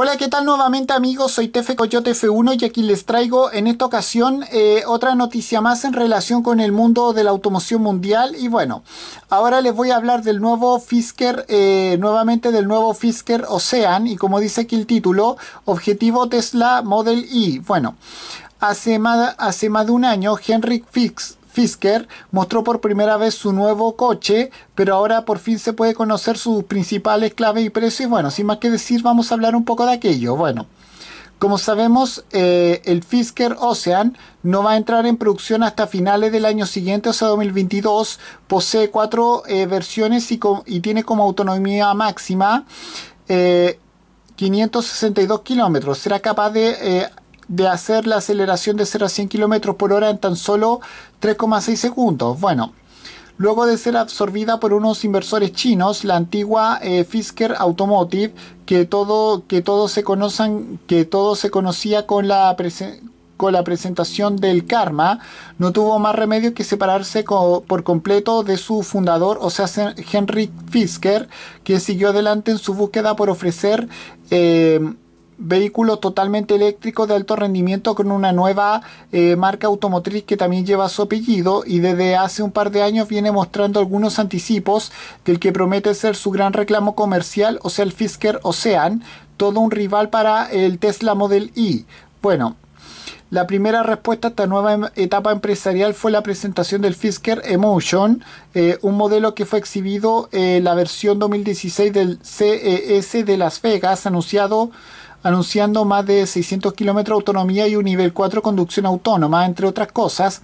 Hola, ¿qué tal nuevamente amigos? Soy Tefe Coyote F1 y aquí les traigo en esta ocasión eh, otra noticia más en relación con el mundo de la automoción mundial y bueno, ahora les voy a hablar del nuevo Fisker, eh, nuevamente del nuevo Fisker Ocean y como dice aquí el título, objetivo Tesla Model Y. Bueno, Hace más, hace más, de un año, Henrik Fix, Fisker mostró por primera vez su nuevo coche, pero ahora por fin se puede conocer sus principales claves y precios. Bueno, sin más que decir, vamos a hablar un poco de aquello. Bueno, como sabemos, eh, el Fisker Ocean no va a entrar en producción hasta finales del año siguiente, o sea, 2022. Posee cuatro eh, versiones y, tiene como autonomía máxima 562 eh, kilómetros. Será capaz de de hacer la aceleración de 0 a 100 km por hora en tan solo 3,6 segundos. Bueno, luego de ser absorbida por unos inversores chinos, la antigua eh, Fisker Automotive, que todo, que se que todo se conocía con la con la presentación del Karma, no tuvo más remedio que separarse por completo de su fundador, o sea, Henry Fisker, que siguió adelante en su búsqueda por ofrecer eh, vehículo totalmente eléctrico de alto rendimiento con una nueva eh, marca automotriz que también lleva su apellido y desde hace un par de años viene mostrando algunos anticipos del que promete ser su gran reclamo comercial, o sea el Fisker Ocean, todo un rival para el Tesla Model Y. Bueno, la primera respuesta a esta nueva em, etapa empresarial fue la presentación del Fisker Emotion, eh, un modelo que fue exhibido en eh, la versión 2016 del CES de Las Vegas, anunciado anunciando más de 600 kilómetros de autonomía y un nivel 4 conducción autónoma, entre otras cosas.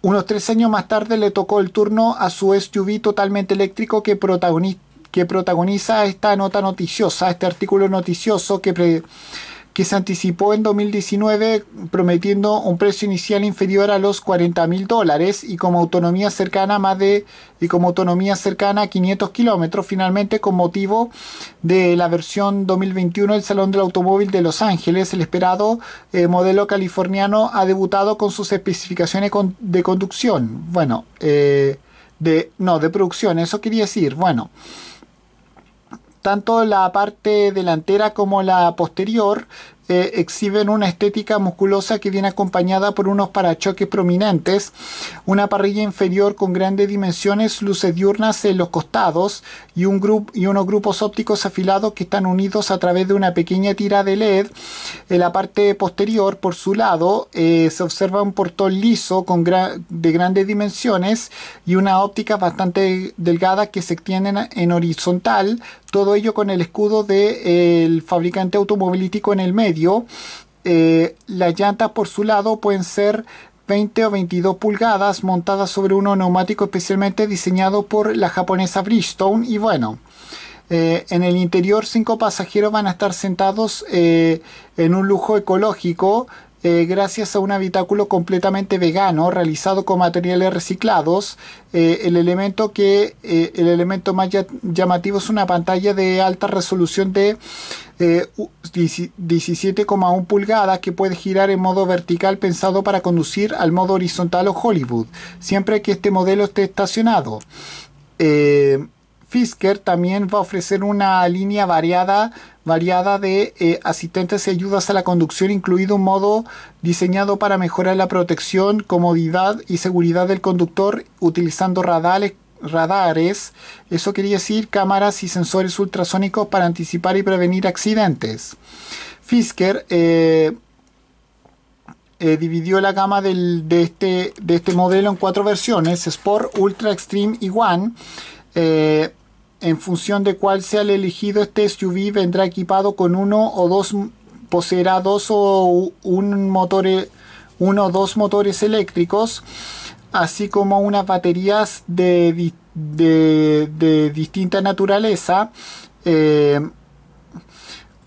Unos tres años más tarde le tocó el turno a su SUV totalmente eléctrico que, protagoniza, esta nota noticiosa, este artículo noticioso que que se anticipó en 2019 prometiendo un precio inicial inferior a los 40 mil dólares y como autonomía cercana más de y como autonomía cercana a 500 kilómetros finalmente con motivo de la versión 2021 del Salón del Automóvil de Los Ángeles el esperado eh, modelo californiano ha debutado con sus especificaciones de conducción bueno eh, de no de producción eso quería decir bueno tanto la parte delantera como la posterior eh, exhiben una estética musculosa que viene acompañada por unos parachoques prominentes, una parrilla inferior con grandes dimensiones, luces diurnas en los costados y, un y unos grupos ópticos afilados que están unidos a través de una pequeña tira de LED. En la parte posterior, por su lado, eh, se observa un portón liso con de grandes dimensiones y una óptica bastante delgada que se extiende en horizontal, todo ello con el escudo del eh, fabricante automovilístico en el medio. Eh, las llantas por su lado pueden ser 20 o 22 pulgadas montadas sobre un neumático especialmente diseñado por la japonesa Bridgestone y bueno eh, en el interior cinco pasajeros van a estar sentados eh, en un lujo ecológico eh, gracias a un habitáculo completamente vegano realizado con materiales reciclados. Eh, el elemento que eh, el elemento más llamativo es una pantalla de alta resolución de 17,1 pulgadas que puede girar en modo vertical pensado para conducir al modo horizontal o Hollywood, siempre que este modelo esté estacionado. Fisker también va a ofrecer una línea variada variada de eh, asistentes y ayudas a la conducción, incluido un modo diseñado para mejorar la protección, comodidad y seguridad del conductor utilizando radares, eso quería decir cámaras y sensores ultrasónicos para anticipar y prevenir accidentes. Fisker eh, eh, dividió la gama de, este, de, este, modelo en cuatro versiones, Sport, Ultra, Extreme y One en función de cuál sea el elegido, este SUV vendrá equipado con uno o dos, poseerá dos o un motor, e, uno o dos motores eléctricos, así como unas baterías de, distinta naturaleza. Eh,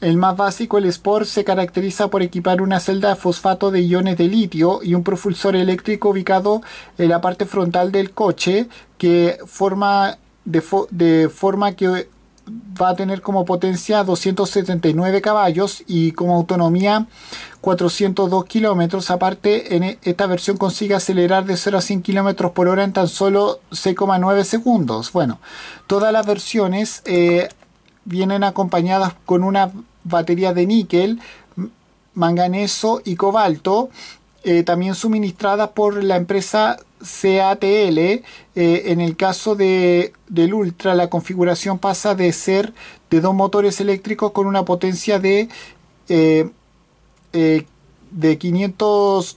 el más básico, el Sport, se caracteriza por equipar una celda de fosfato de iones de litio y un propulsor eléctrico ubicado en la parte frontal del coche que forma de, forma que va a tener como potencia 279 caballos y como autonomía 402 kilómetros. Aparte, en e, esta versión consigue acelerar de 0 a 100 kilómetros por hora en tan solo 6,9 segundos. Bueno, todas las versiones eh, vienen acompañadas con una batería de níquel, manganeso y cobalto eh, también suministradas por la empresa CATL. Eh, en el caso de, del Ultra, la configuración pasa de ser de dos motores eléctricos con una potencia de, eh, de 500,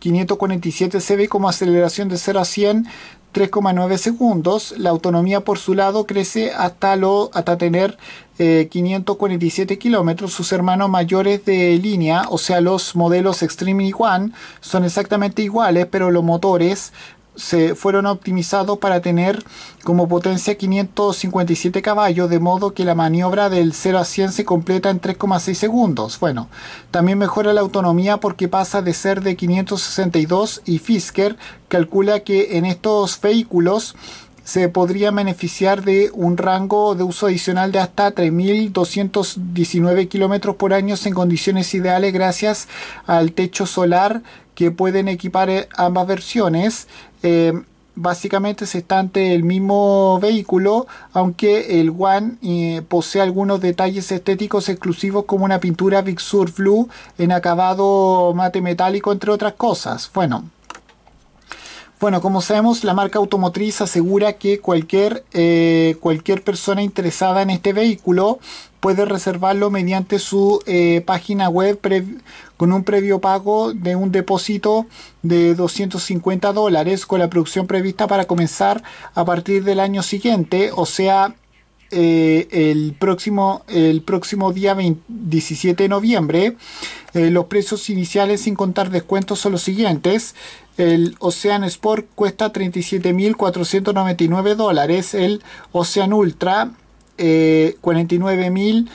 547 CV como aceleración de 0 a 100 3,9 segundos. La autonomía por su lado crece hasta, lo, hasta tener 547 eh, kilómetros. Sus hermanos mayores de línea, o sea, los modelos Extreme y One, son exactamente iguales, pero los motores se fueron optimizados para tener como potencia 557 caballos, de modo que la maniobra del 0 a 100 se completa en 3,6 segundos. Bueno, también mejora la autonomía porque pasa de ser de 562 y Fisker calcula que en estos vehículos se podría beneficiar de un rango de uso adicional de hasta 3.219 kilómetros por año en condiciones ideales gracias al techo solar que pueden equipar eh, ambas versiones. Eh, básicamente se está ante el mismo vehículo, aunque el One eh, posee algunos detalles estéticos exclusivos como una pintura Big Sur Blue en acabado mate metálico, entre otras cosas. Bueno, bueno, como sabemos, la marca automotriz asegura que cualquier, eh, cualquier persona interesada en este vehículo puede reservarlo mediante su eh, página web con un previo pago de un depósito de 250 dólares con la producción prevista para comenzar a partir del año siguiente, o sea, eh, el, próximo, el próximo día 17 de noviembre. Eh, los precios iniciales sin contar descuentos son los siguientes. El Ocean Sport cuesta 37.499 dólares. El Ocean Ultra eh, 49.999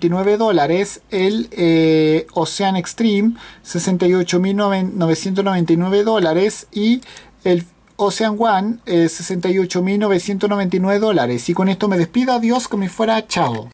eh, dólares. El Ocean Extreme 68.999 dólares. Y el Ocean One es 68.999 dólares. Y con esto me despido. Adiós, como si fuera. Chao.